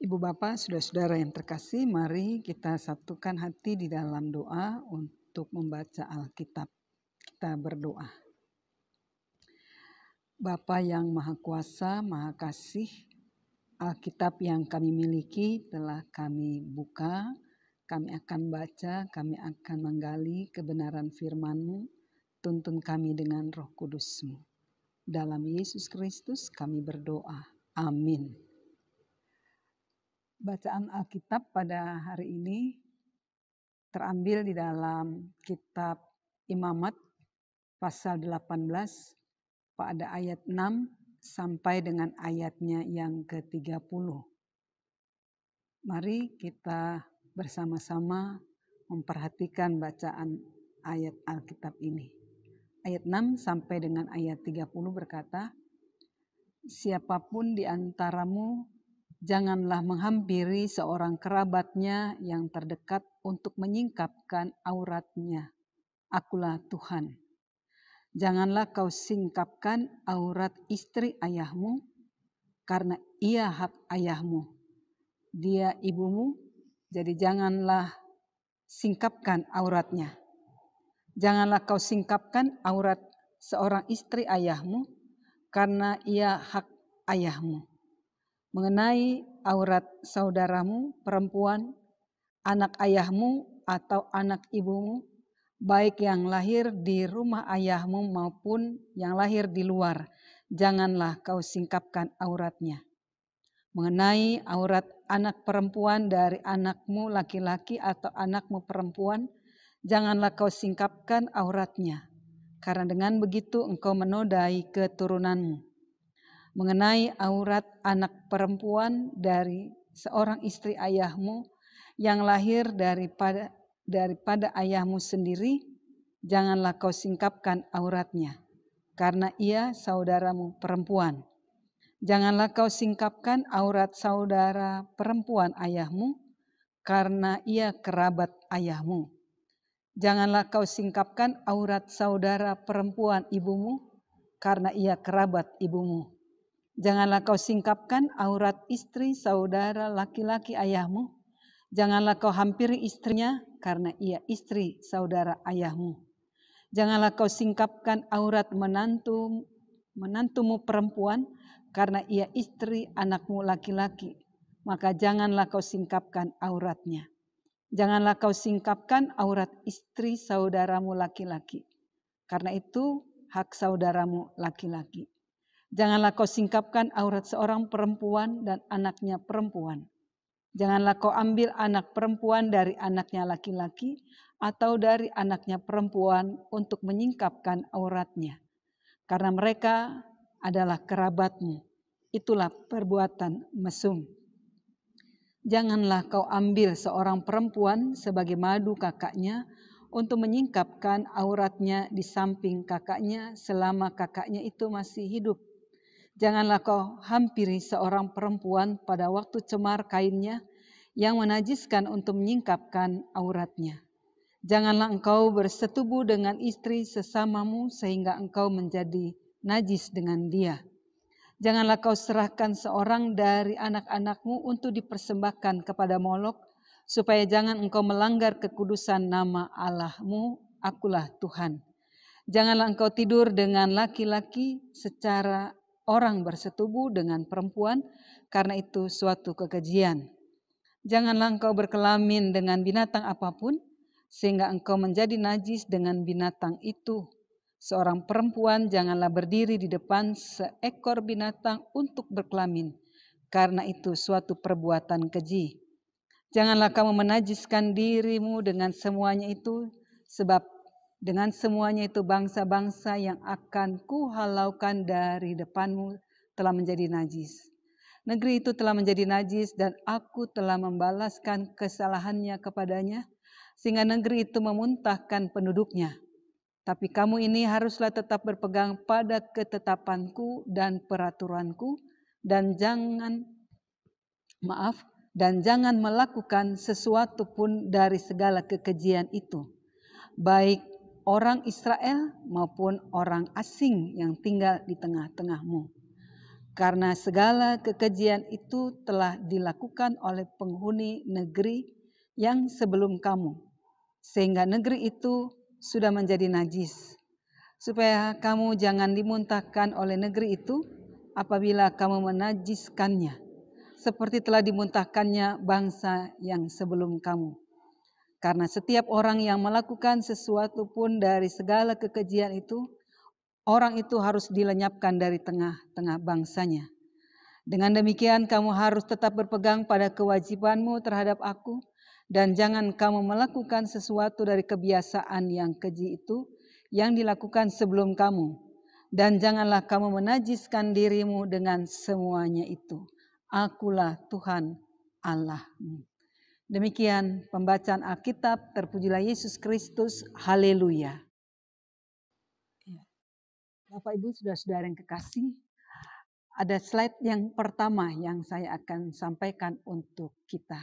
Ibu Bapak, saudara-saudara yang terkasih, mari kita satukan hati di dalam doa untuk membaca Alkitab. Kita berdoa. Bapa yang Maha Kuasa, Maha Kasih, Alkitab yang kami miliki telah kami buka, kami akan baca, kami akan menggali kebenaran firman-Mu, tuntun kami dengan roh kudus-Mu. Dalam Yesus Kristus kami berdoa. Amin. Bacaan Alkitab pada hari ini terambil di dalam kitab Imamat pasal 18 pada ayat 6 sampai dengan ayatnya yang ke-30. Mari kita bersama-sama memperhatikan bacaan ayat Alkitab ini. Ayat 6 sampai dengan ayat 30 berkata, Siapapun di antaramu janganlah menghampiri seorang kerabatnya yang terdekat untuk menyingkapkan auratnya. Akulah Tuhan. Janganlah kau singkapkan aurat istri ayahmu, karena ia hak ayahmu. Dia ibumu, jadi janganlah singkapkan auratnya. Janganlah kau singkapkan aurat seorang istri ayahmu, karena ia hak ayahmu mengenai aurat saudaramu perempuan, anak ayahmu atau anak ibumu, baik yang lahir di rumah ayahmu maupun yang lahir di luar, janganlah kau singkapkan auratnya. Mengenai aurat anak perempuan dari anakmu laki-laki atau anakmu perempuan, janganlah kau singkapkan auratnya, karena dengan begitu engkau menodai keturunanmu mengenai aurat anak perempuan dari seorang istri ayahmu yang lahir daripada daripada ayahmu sendiri, janganlah kau singkapkan auratnya, karena ia saudaramu perempuan. Janganlah kau singkapkan aurat saudara perempuan ayahmu, karena ia kerabat ayahmu. Janganlah kau singkapkan aurat saudara perempuan ibumu, karena ia kerabat ibumu. Janganlah kau singkapkan aurat istri, saudara, laki-laki ayahmu. Janganlah kau hampiri istrinya, karena ia istri, saudara, ayahmu. Janganlah kau singkapkan aurat menantu, menantumu perempuan, karena ia istri anakmu laki-laki. Maka janganlah kau singkapkan auratnya. Janganlah kau singkapkan aurat istri saudaramu laki-laki. Karena itu hak saudaramu laki-laki. Janganlah kau singkapkan aurat seorang perempuan dan anaknya perempuan. Janganlah kau ambil anak perempuan dari anaknya laki-laki atau dari anaknya perempuan untuk menyingkapkan auratnya. Karena mereka adalah kerabatmu. Itulah perbuatan mesum. Janganlah kau ambil seorang perempuan sebagai madu kakaknya untuk menyingkapkan auratnya di samping kakaknya selama kakaknya itu masih hidup Janganlah kau hampiri seorang perempuan pada waktu cemar kainnya yang menajiskan untuk menyingkapkan auratnya. Janganlah engkau bersetubuh dengan istri sesamamu sehingga engkau menjadi najis dengan dia. Janganlah kau serahkan seorang dari anak-anakmu untuk dipersembahkan kepada Molok, supaya jangan engkau melanggar kekudusan nama Allahmu, akulah Tuhan. Janganlah engkau tidur dengan laki-laki secara orang bersetubuh dengan perempuan, karena itu suatu kekejian. Janganlah engkau berkelamin dengan binatang apapun, sehingga engkau menjadi najis dengan binatang itu. Seorang perempuan janganlah berdiri di depan seekor binatang untuk berkelamin, karena itu suatu perbuatan keji. Janganlah kamu menajiskan dirimu dengan semuanya itu, sebab dengan semuanya itu bangsa-bangsa yang akan kuhalaukan dari depanmu telah menjadi najis. Negeri itu telah menjadi najis dan aku telah membalaskan kesalahannya kepadanya sehingga negeri itu memuntahkan penduduknya. Tapi kamu ini haruslah tetap berpegang pada ketetapanku dan peraturanku dan jangan maaf dan jangan melakukan sesuatu pun dari segala kekejian itu baik orang Israel maupun orang asing yang tinggal di tengah-tengahmu. Karena segala kekejian itu telah dilakukan oleh penghuni negeri yang sebelum kamu, sehingga negeri itu sudah menjadi najis. Supaya kamu jangan dimuntahkan oleh negeri itu apabila kamu menajiskannya, seperti telah dimuntahkannya bangsa yang sebelum kamu karena setiap orang yang melakukan sesuatu pun dari segala kekejian itu, orang itu harus dilenyapkan dari tengah-tengah bangsanya. Dengan demikian kamu harus tetap berpegang pada kewajibanmu terhadap aku dan jangan kamu melakukan sesuatu dari kebiasaan yang keji itu yang dilakukan sebelum kamu. Dan janganlah kamu menajiskan dirimu dengan semuanya itu. Akulah Tuhan Allahmu. Demikian pembacaan Alkitab, terpujilah Yesus Kristus, haleluya. Iya. Bapak Ibu sudah saudara yang kekasih, ada slide yang pertama yang saya akan sampaikan untuk kita.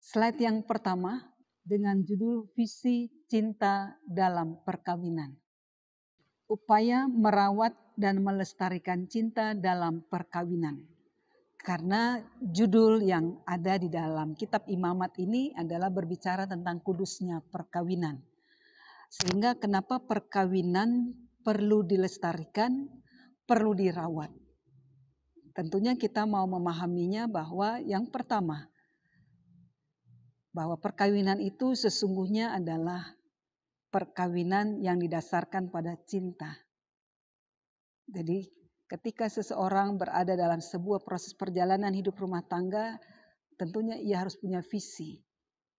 Slide yang pertama dengan judul Visi Cinta dalam Perkawinan. Upaya merawat dan melestarikan cinta dalam perkawinan karena judul yang ada di dalam kitab imamat ini adalah berbicara tentang kudusnya perkawinan. Sehingga kenapa perkawinan perlu dilestarikan, perlu dirawat. Tentunya kita mau memahaminya bahwa yang pertama, bahwa perkawinan itu sesungguhnya adalah perkawinan yang didasarkan pada cinta. Jadi Ketika seseorang berada dalam sebuah proses perjalanan hidup rumah tangga, tentunya ia harus punya visi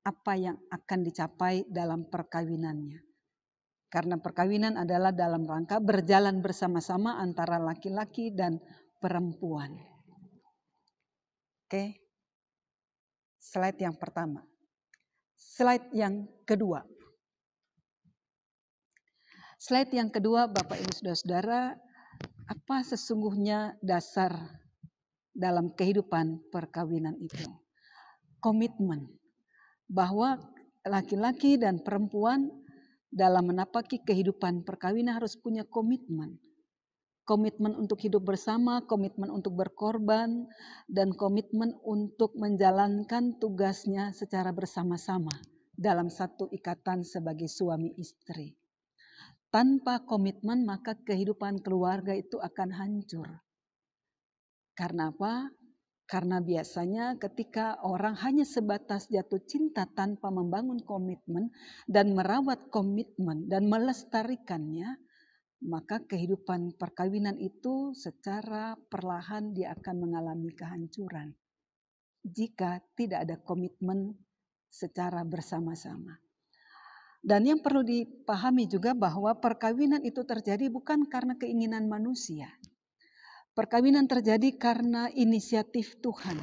apa yang akan dicapai dalam perkawinannya. Karena perkawinan adalah dalam rangka berjalan bersama-sama antara laki-laki dan perempuan. Oke. Slide yang pertama. Slide yang kedua. Slide yang kedua Bapak Ibu Saudara-saudara apa sesungguhnya dasar dalam kehidupan perkawinan itu. Komitmen bahwa laki-laki dan perempuan dalam menapaki kehidupan perkawinan harus punya komitmen. Komitmen untuk hidup bersama, komitmen untuk berkorban, dan komitmen untuk menjalankan tugasnya secara bersama-sama dalam satu ikatan sebagai suami istri. Tanpa komitmen maka kehidupan keluarga itu akan hancur. Karena apa? Karena biasanya ketika orang hanya sebatas jatuh cinta tanpa membangun komitmen dan merawat komitmen dan melestarikannya, maka kehidupan perkawinan itu secara perlahan dia akan mengalami kehancuran jika tidak ada komitmen secara bersama-sama. Dan yang perlu dipahami juga bahwa perkawinan itu terjadi bukan karena keinginan manusia. Perkawinan terjadi karena inisiatif Tuhan.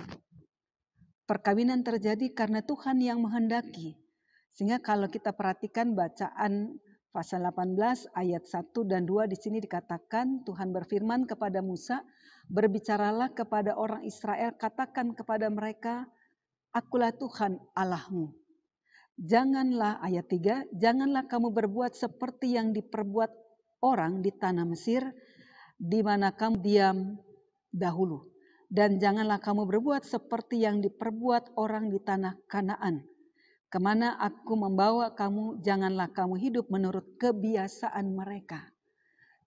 Perkawinan terjadi karena Tuhan yang menghendaki. Sehingga kalau kita perhatikan bacaan pasal 18 ayat 1 dan 2 di sini dikatakan Tuhan berfirman kepada Musa, "Berbicaralah kepada orang Israel, katakan kepada mereka, Akulah Tuhan Allahmu." Janganlah ayat 3, janganlah kamu berbuat seperti yang diperbuat orang di tanah Mesir di mana kamu diam dahulu dan janganlah kamu berbuat seperti yang diperbuat orang di tanah Kanaan. Kemana aku membawa kamu, janganlah kamu hidup menurut kebiasaan mereka.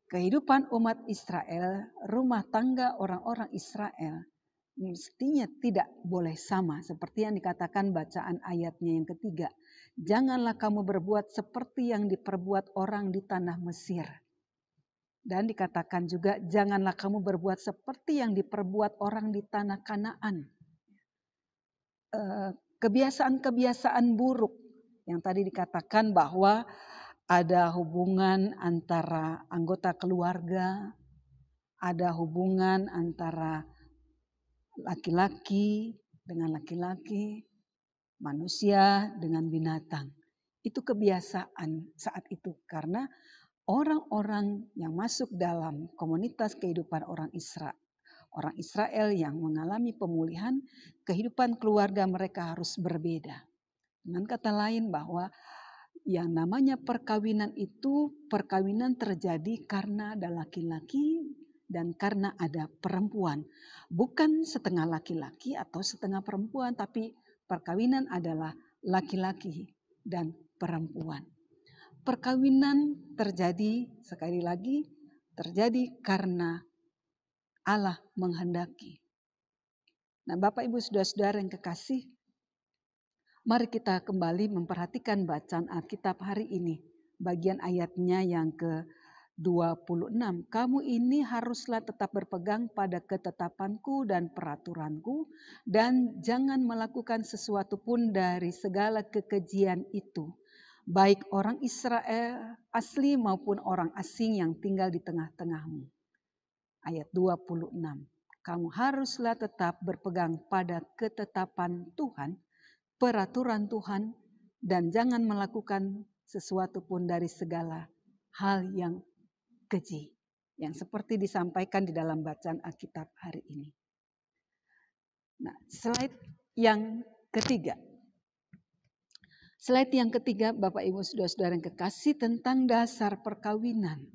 Kehidupan umat Israel, rumah tangga orang-orang Israel, mestinya tidak boleh sama seperti yang dikatakan bacaan ayatnya yang ketiga janganlah kamu berbuat seperti yang diperbuat orang di tanah Mesir. Dan dikatakan juga, janganlah kamu berbuat seperti yang diperbuat orang di tanah Kanaan. Eh, kebiasaan-kebiasaan buruk yang tadi dikatakan bahwa ada hubungan antara anggota keluarga, ada hubungan antara laki-laki dengan laki-laki, manusia dengan binatang. Itu kebiasaan saat itu karena orang-orang yang masuk dalam komunitas kehidupan orang Israel Orang Israel yang mengalami pemulihan, kehidupan keluarga mereka harus berbeda. Dengan kata lain bahwa yang namanya perkawinan itu perkawinan terjadi karena ada laki-laki dan karena ada perempuan. Bukan setengah laki-laki atau setengah perempuan tapi perkawinan adalah laki-laki dan perempuan. Perkawinan terjadi sekali lagi terjadi karena Allah menghendaki. Nah, Bapak Ibu Saudara-saudara yang kekasih, mari kita kembali memperhatikan bacaan Alkitab hari ini, bagian ayatnya yang ke 26. Kamu ini haruslah tetap berpegang pada ketetapanku dan peraturanku dan jangan melakukan sesuatu pun dari segala kekejian itu. Baik orang Israel asli maupun orang asing yang tinggal di tengah-tengahmu. Ayat 26. Kamu haruslah tetap berpegang pada ketetapan Tuhan, peraturan Tuhan, dan jangan melakukan sesuatu pun dari segala hal yang keji yang seperti disampaikan di dalam bacaan Alkitab hari ini. Nah, slide yang ketiga. Slide yang ketiga Bapak Ibu Saudara-saudara yang kekasih tentang dasar perkawinan.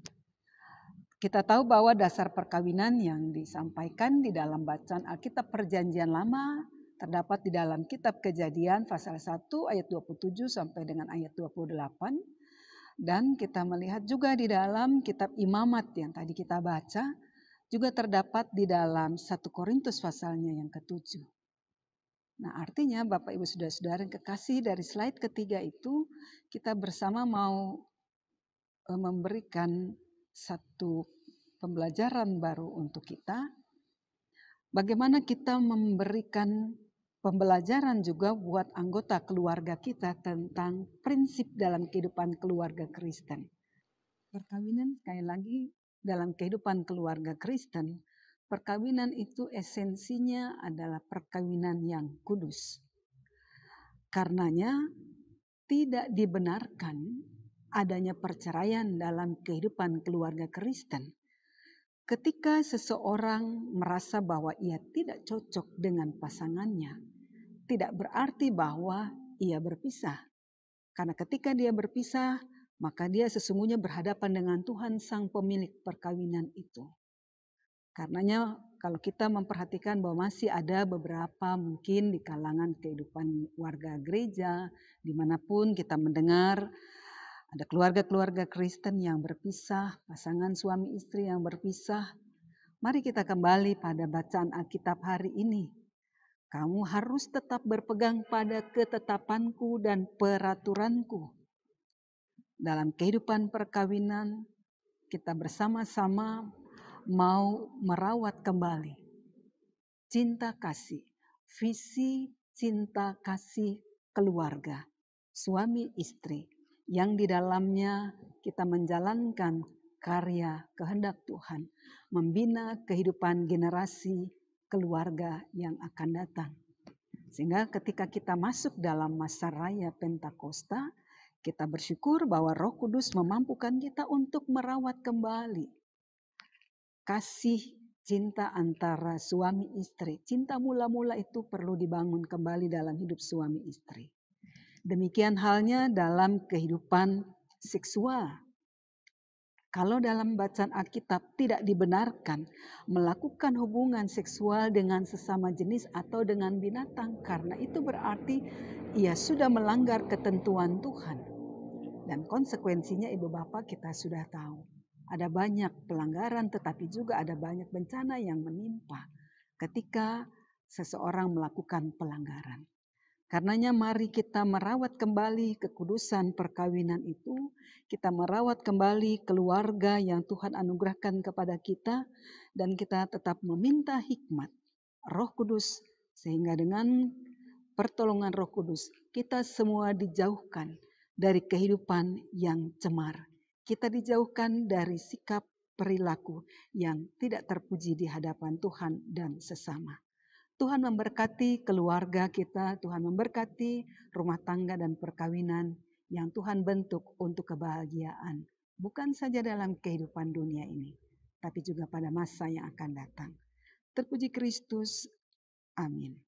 Kita tahu bahwa dasar perkawinan yang disampaikan di dalam bacaan Alkitab Perjanjian Lama terdapat di dalam kitab Kejadian pasal 1 ayat 27 sampai dengan ayat 28 dan kita melihat juga di dalam kitab imamat yang tadi kita baca, juga terdapat di dalam Satu Korintus pasalnya yang ketujuh. Nah artinya Bapak Ibu Saudara-saudara yang kekasih dari slide ketiga itu kita bersama mau e, memberikan satu pembelajaran baru untuk kita. Bagaimana kita memberikan pembelajaran juga buat anggota keluarga kita tentang prinsip dalam kehidupan keluarga Kristen. Perkawinan sekali lagi dalam kehidupan keluarga Kristen, perkawinan itu esensinya adalah perkawinan yang kudus. Karenanya tidak dibenarkan adanya perceraian dalam kehidupan keluarga Kristen. Ketika seseorang merasa bahwa ia tidak cocok dengan pasangannya, tidak berarti bahwa ia berpisah. Karena ketika dia berpisah, maka dia sesungguhnya berhadapan dengan Tuhan Sang Pemilik perkawinan itu. Karenanya kalau kita memperhatikan bahwa masih ada beberapa mungkin di kalangan kehidupan warga gereja, dimanapun kita mendengar ada keluarga-keluarga Kristen yang berpisah, pasangan suami istri yang berpisah. Mari kita kembali pada bacaan Alkitab hari ini. Kamu harus tetap berpegang pada ketetapanku dan peraturanku. Dalam kehidupan perkawinan, kita bersama-sama mau merawat kembali cinta kasih, visi cinta kasih keluarga, suami istri, yang di dalamnya kita menjalankan karya kehendak Tuhan, membina kehidupan generasi keluarga yang akan datang. Sehingga ketika kita masuk dalam masa raya Pentakosta, kita bersyukur bahwa Roh Kudus memampukan kita untuk merawat kembali kasih cinta antara suami istri. Cinta mula-mula itu perlu dibangun kembali dalam hidup suami istri. Demikian halnya dalam kehidupan seksual. Kalau dalam bacaan Alkitab tidak dibenarkan melakukan hubungan seksual dengan sesama jenis atau dengan binatang, karena itu berarti ia sudah melanggar ketentuan Tuhan, dan konsekuensinya, ibu bapak kita sudah tahu. Ada banyak pelanggaran, tetapi juga ada banyak bencana yang menimpa ketika seseorang melakukan pelanggaran. Karenanya mari kita merawat kembali kekudusan perkawinan itu, kita merawat kembali keluarga yang Tuhan anugerahkan kepada kita dan kita tetap meminta hikmat Roh Kudus sehingga dengan pertolongan Roh Kudus kita semua dijauhkan dari kehidupan yang cemar. Kita dijauhkan dari sikap perilaku yang tidak terpuji di hadapan Tuhan dan sesama. Tuhan memberkati keluarga kita, Tuhan memberkati rumah tangga dan perkawinan yang Tuhan bentuk untuk kebahagiaan, bukan saja dalam kehidupan dunia ini, tapi juga pada masa yang akan datang. Terpuji Kristus, amin.